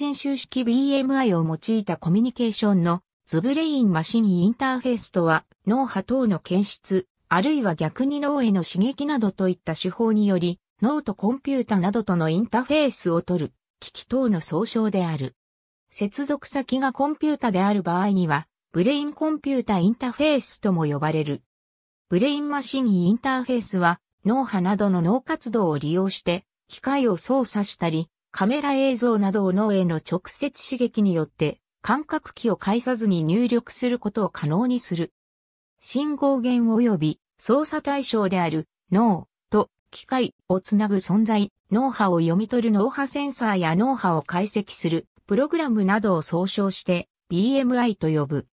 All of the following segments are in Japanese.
信収式 BMI を用いたコミュニケーションのズブレインマシンインターフェースとは脳波等の検出、あるいは逆に脳への刺激などといった手法により脳とコンピュータなどとのインターフェースを取る機器等の総称である。接続先がコンピュータである場合にはブレインコンピュータインターフェースとも呼ばれる。ブレインマシンインターフェースは脳波などの脳活動を利用して機械を操作したりカメラ映像などを脳への直接刺激によって感覚器を介さずに入力することを可能にする。信号源及び操作対象である脳と機械をつなぐ存在、脳波を読み取る脳波センサーや脳波を解析するプログラムなどを総称して BMI と呼ぶ。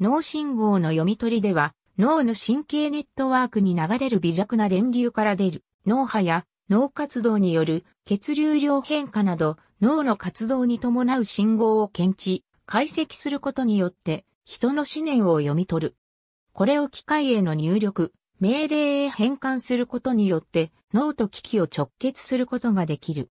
脳信号の読み取りでは脳の神経ネットワークに流れる微弱な電流から出る脳波や脳活動による血流量変化など脳の活動に伴う信号を検知、解析することによって人の思念を読み取る。これを機械への入力、命令へ変換することによって脳と機器を直結することができる。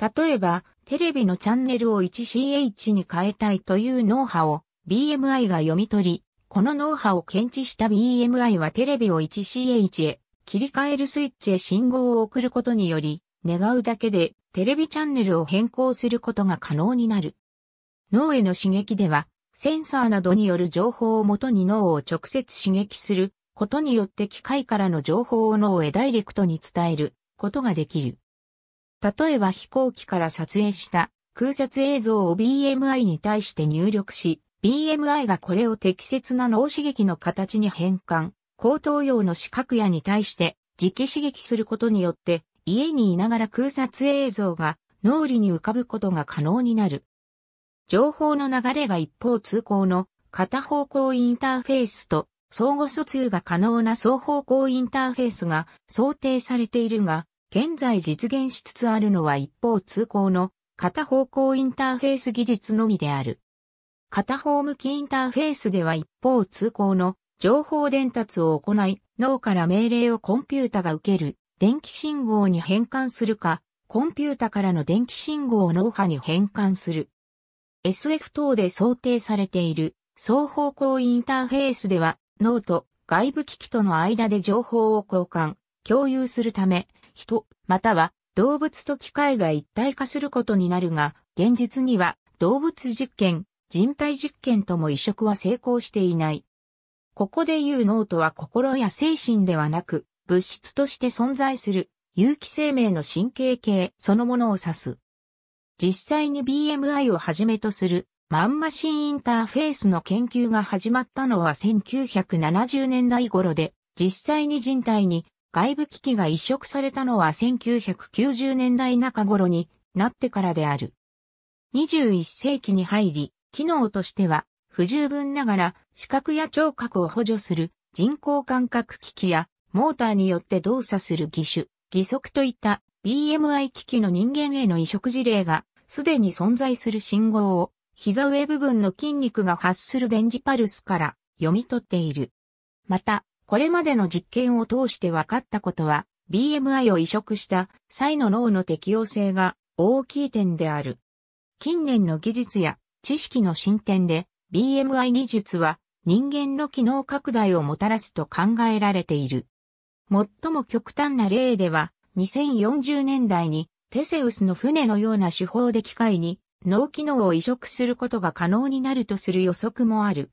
例えば、テレビのチャンネルを 1CH に変えたいという脳波を BMI が読み取り、この脳波を検知した BMI はテレビを 1CH へ切り替えるスイッチへ信号を送ることにより、願うだけでテレビチャンネルを変更することが可能になる。脳への刺激では、センサーなどによる情報をもとに脳を直接刺激することによって機械からの情報を脳へダイレクトに伝えることができる。例えば飛行機から撮影した空撮映像を BMI に対して入力し、BMI がこれを適切な脳刺激の形に変換高等用の視覚野に対して磁気刺激することによって家にいながら空撮映像が脳裏に浮かぶことが可能になる。情報の流れが一方通行の片方向インターフェースと相互疎通が可能な双方向インターフェースが想定されているが、現在実現しつつあるのは一方通行の片方向インターフェース技術のみである。片方向きインターフェースでは一方通行の情報伝達を行い、脳から命令をコンピュータが受ける、電気信号に変換するか、コンピュータからの電気信号を脳波に変換する。SF 等で想定されている双方向インターフェースでは脳と外部機器との間で情報を交換、共有するため人または動物と機械が一体化することになるが現実には動物実験、人体実験とも移植は成功していない。ここで言う脳とは心や精神ではなく、物質として存在する有機生命の神経系そのものを指す。実際に BMI をはじめとするマンマシンインターフェースの研究が始まったのは1970年代頃で、実際に人体に外部機器が移植されたのは1990年代中頃になってからである。21世紀に入り、機能としては不十分ながら視覚や聴覚を補助する人工感覚機器やモーターによって動作する義手、義足といった BMI 機器の人間への移植事例がすでに存在する信号を膝上部分の筋肉が発する電磁パルスから読み取っている。また、これまでの実験を通して分かったことは、BMI を移植した際の脳の適応性が大きい点である。近年の技術や知識の進展で BMI 技術は人間の機能拡大をもたらすと考えられている。最も極端な例では、2040年代にテセウスの船のような手法で機械に脳機能を移植することが可能になるとする予測もある。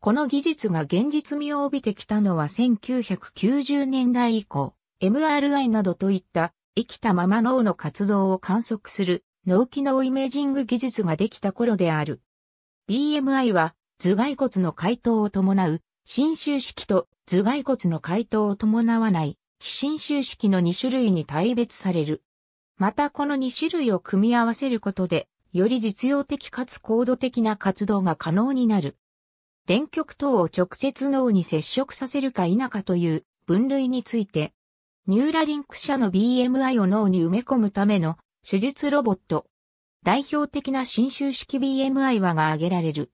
この技術が現実味を帯びてきたのは1990年代以降、MRI などといった生きたまま脳の活動を観測する脳機能イメージング技術ができた頃である。BMI は頭蓋骨の解凍を伴う侵襲式と頭蓋骨の解凍を伴わない非侵襲式の2種類に大別される。またこの2種類を組み合わせることで、より実用的かつ高度的な活動が可能になる。電極等を直接脳に接触させるか否かという分類について、ニューラリンク社の BMI を脳に埋め込むための手術ロボット代表的な新州式 BMI はが挙げられる。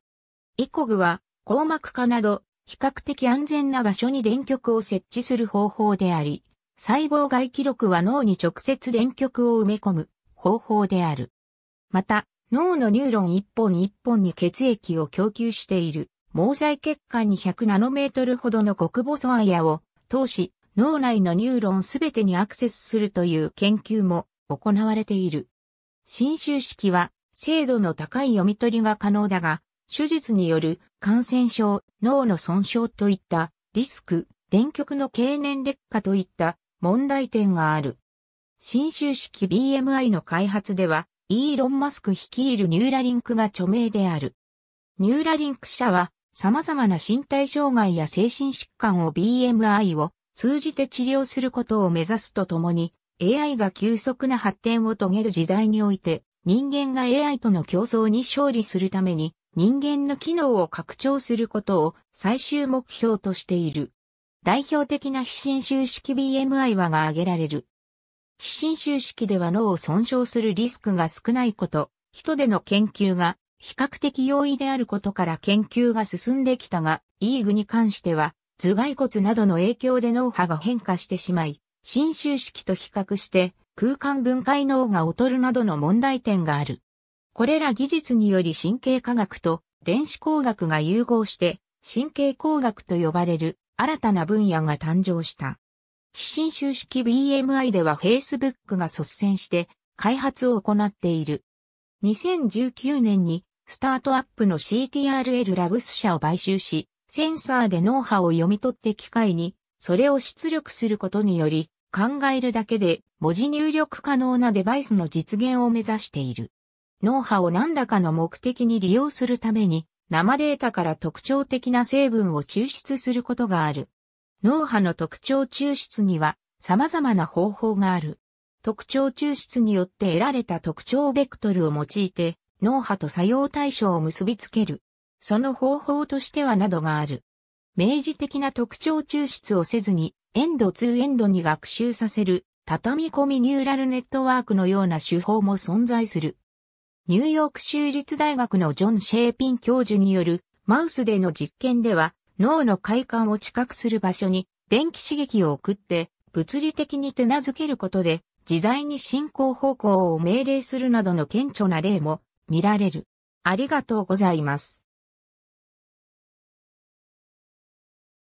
イコグは、硬膜化など、比較的安全な場所に電極を設置する方法であり、細胞外記録は脳に直接電極を埋め込む方法である。また、脳のニューロン1本1本に血液を供給している、毛細血管に100ナノメートルほどの極細アイヤを通し、脳内のニューロンすべてにアクセスするという研究も行われている。侵襲式は精度の高い読み取りが可能だが、手術による感染症、脳の損傷といったリスク、電極の経年劣化といった問題点がある。新州式 BMI の開発では、イーロン・マスク率いるニューラリンクが著名である。ニューラリンク社は、様々な身体障害や精神疾患を BMI を通じて治療することを目指すとともに、AI が急速な発展を遂げる時代において、人間が AI との競争に勝利するために、人間の機能を拡張することを最終目標としている。代表的な非侵襲式 BMI はが挙げられる。非侵襲式では脳を損傷するリスクが少ないこと、人での研究が比較的容易であることから研究が進んできたが、イーグに関しては、頭蓋骨などの影響で脳波が変化してしまい、新州式と比較して空間分解能が劣るなどの問題点がある。これら技術により神経科学と電子工学が融合して神経工学と呼ばれる新たな分野が誕生した。非新州式 BMI では Facebook が率先して開発を行っている。2019年にスタートアップの CTRL ラブス社を買収し、センサーで脳波を読み取って機械にそれを出力することにより、考えるだけで文字入力可能なデバイスの実現を目指している。脳波を何らかの目的に利用するために、生データから特徴的な成分を抽出することがある。脳波の特徴抽出には様々な方法がある。特徴抽出によって得られた特徴ベクトルを用いて、脳波と作用対象を結びつける。その方法としてはなどがある。明示的な特徴抽出をせずに、エンド2エンドに学習させる、畳み込みニューラルネットワークのような手法も存在する。ニューヨーク州立大学のジョン・シェーピン教授による、マウスでの実験では、脳の快感を知覚する場所に電気刺激を送って、物理的に手なずけることで、自在に進行方向を命令するなどの顕著な例も見られる。ありがとうございます。